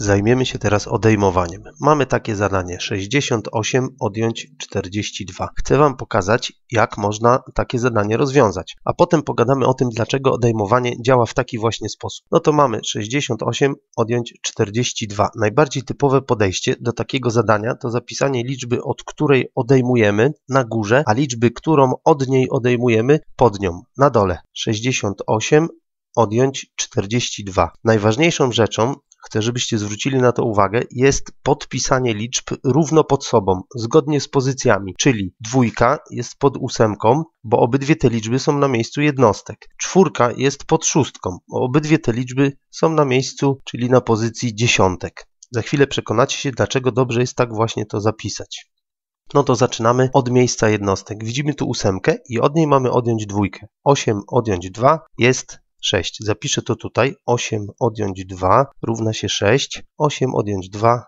Zajmiemy się teraz odejmowaniem. Mamy takie zadanie 68 odjąć 42. Chcę Wam pokazać, jak można takie zadanie rozwiązać, a potem pogadamy o tym, dlaczego odejmowanie działa w taki właśnie sposób. No to mamy 68 odjąć 42. Najbardziej typowe podejście do takiego zadania to zapisanie liczby, od której odejmujemy na górze, a liczby, którą od niej odejmujemy pod nią na dole. 68 odjąć 42. Najważniejszą rzeczą chcę, żebyście zwrócili na to uwagę, jest podpisanie liczb równo pod sobą, zgodnie z pozycjami, czyli dwójka jest pod ósemką, bo obydwie te liczby są na miejscu jednostek. Czwórka jest pod szóstką, bo obydwie te liczby są na miejscu, czyli na pozycji dziesiątek. Za chwilę przekonacie się, dlaczego dobrze jest tak właśnie to zapisać. No to zaczynamy od miejsca jednostek. Widzimy tu ósemkę i od niej mamy odjąć dwójkę. 8 odjąć 2 jest 6. Zapiszę to tutaj. 8 odjąć 2 równa się 6. 8 odjąć 2,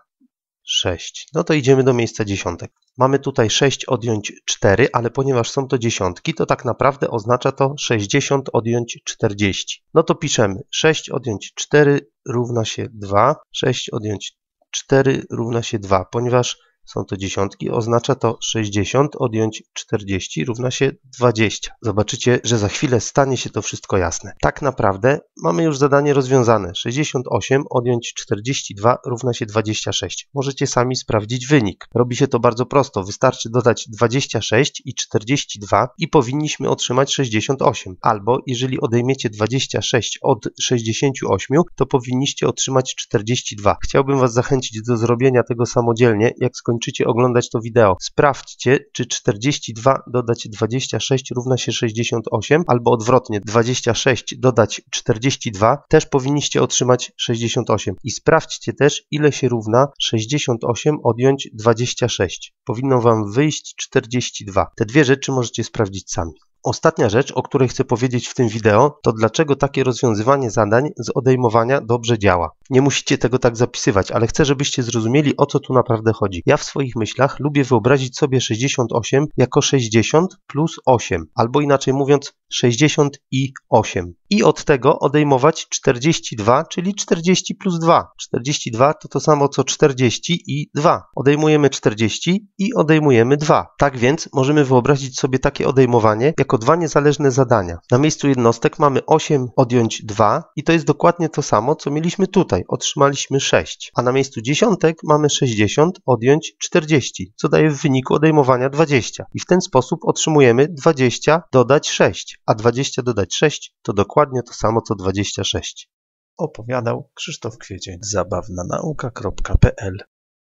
6. No to idziemy do miejsca dziesiątek. Mamy tutaj 6 odjąć 4, ale ponieważ są to dziesiątki, to tak naprawdę oznacza to 60 odjąć 40. No to piszemy 6 odjąć 4 równa się 2. 6 odjąć 4 równa się 2, ponieważ są to dziesiątki, oznacza to 60 odjąć 40 równa się 20. Zobaczycie, że za chwilę stanie się to wszystko jasne. Tak naprawdę mamy już zadanie rozwiązane. 68 odjąć 42 równa się 26. Możecie sami sprawdzić wynik. Robi się to bardzo prosto. Wystarczy dodać 26 i 42 i powinniśmy otrzymać 68. Albo jeżeli odejmiecie 26 od 68, to powinniście otrzymać 42. Chciałbym Was zachęcić do zrobienia tego samodzielnie, jak skończycie skończycie oglądać to wideo. Sprawdźcie, czy 42 dodać 26 równa się 68, albo odwrotnie 26 dodać 42 też powinniście otrzymać 68. I sprawdźcie też, ile się równa 68 odjąć 26. Powinno Wam wyjść 42. Te dwie rzeczy możecie sprawdzić sami. Ostatnia rzecz, o której chcę powiedzieć w tym wideo, to dlaczego takie rozwiązywanie zadań z odejmowania dobrze działa. Nie musicie tego tak zapisywać, ale chcę, żebyście zrozumieli o co tu naprawdę chodzi. Ja w swoich myślach lubię wyobrazić sobie 68 jako 60 plus 8, albo inaczej mówiąc 60 i 8. I od tego odejmować 42, czyli 40 plus 2. 42 to to samo co 40 i 2. Odejmujemy 40 i odejmujemy 2. Tak więc możemy wyobrazić sobie takie odejmowanie jako dwa niezależne zadania. Na miejscu jednostek mamy 8 odjąć 2 i to jest dokładnie to samo co mieliśmy tutaj. Otrzymaliśmy 6. A na miejscu dziesiątek mamy 60 odjąć 40, co daje w wyniku odejmowania 20. I w ten sposób otrzymujemy 20 dodać 6 a 20 dodać 6 to dokładnie to samo co 26. Opowiadał Krzysztof Kwiecień. Zabawna nauka.pl